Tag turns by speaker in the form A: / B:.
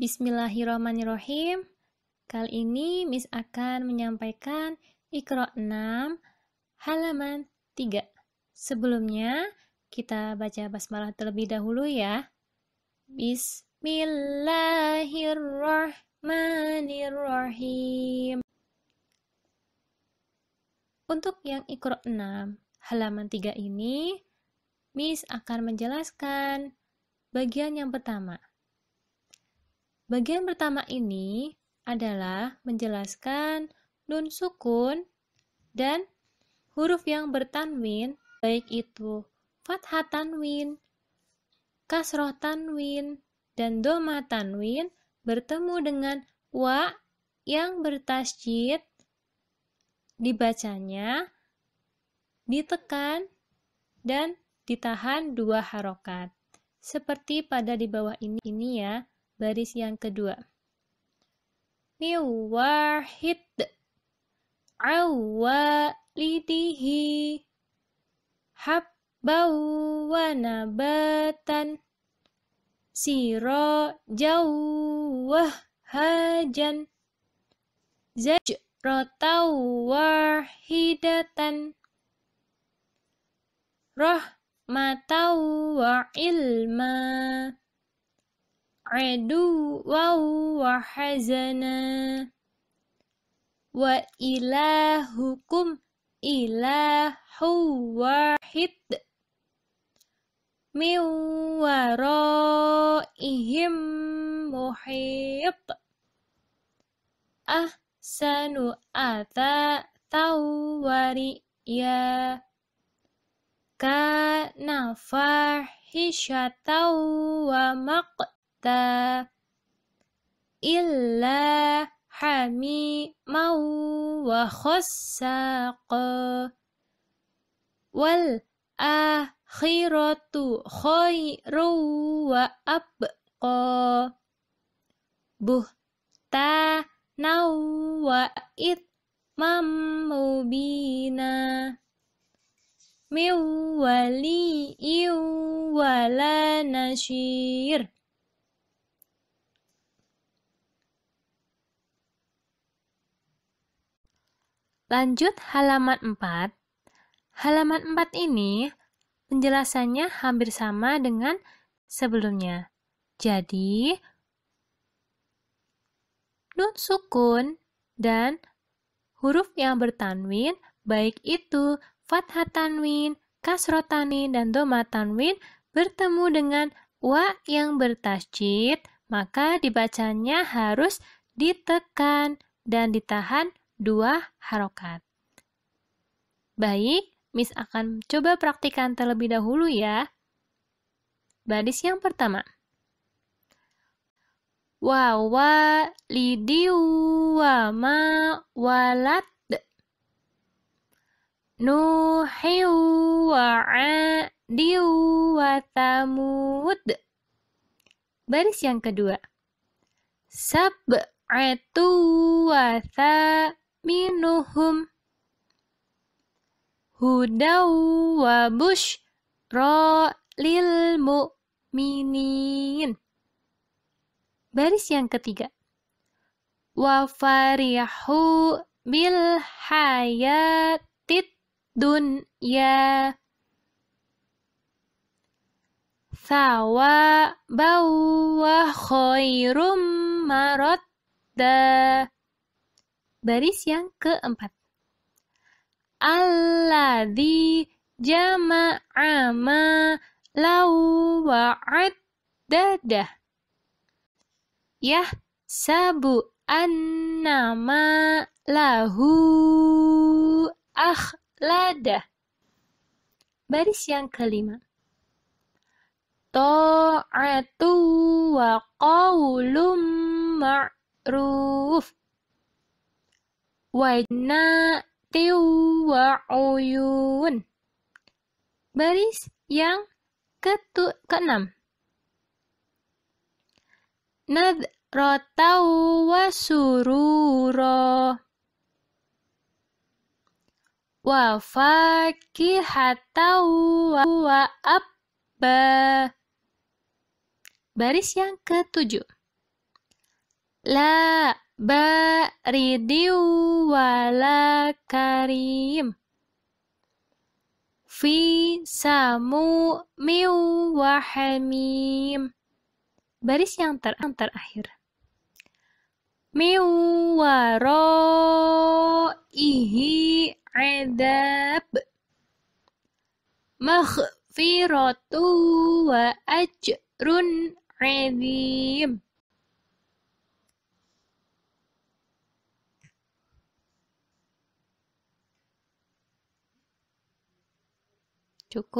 A: Bismillahirrahmanirrahim. Kali ini Miss akan menyampaikan Iqra 6 halaman 3. Sebelumnya, kita baca basmalah terlebih dahulu ya. Bismillahirrahmanirrahim. Untuk yang Iqra 6 halaman 3 ini, Miss akan menjelaskan bagian yang pertama Bagian pertama ini adalah menjelaskan nun sukun dan huruf yang bertanwin, baik itu fathah tanwin, kasroh tanwin, dan doma tanwin bertemu dengan wa yang bertasjid dibacanya ditekan dan ditahan dua harokat seperti pada di bawah ini ini ya Baris yang kedua. wahid awalidihi habbau wa nabatan siro jauh hajan zajrotau wahidatan matau wa ilma عدوا وحزنا وإلهكم إله واحد من ورائهم محيط أحسن أثاثا ورئيا كان فاحشة ومقتا illa hamimau wa khassaqa wal akhiratu khairu wa abqa buh ta nau wa mam mubina min waliyin wala nashir Lanjut halaman 4. Halaman 4 ini penjelasannya hampir sama dengan sebelumnya. Jadi, nun sukun dan huruf yang bertanwin, baik itu fathah tanwin, kasrot tanwin, dan doma tanwin, bertemu dengan wa yang bertasjid, maka dibacanya harus ditekan dan ditahan dua harokat. Baik, Miss akan coba praktikan terlebih dahulu ya. Baris yang pertama. Wawa wama walat Nuhiu wa'adiu wa tamud Baris yang kedua Sab'atu wa minuhum hudaw wa ro lil mu'minin. Baris yang ketiga. Wa farihu bil hayatid dunya sawa wa khairum maradda Baris yang keempat. Alladhi jama'a wa'ad dadah, Yah sabu annama lahu akhladah. Baris yang kelima. Ta'atu wa qawlum ma'ruf. Wajna tiwa uyun. Baris yang ketu keenam. Nadratau wa sururo. Wa fakihatau wa, wa abba. Baris yang ketujuh. La baridiu wala karim fi samu miu wahamim hamim baris yang, ter terakhir miu waro ihi adab makhfiratu wa ajrun azim to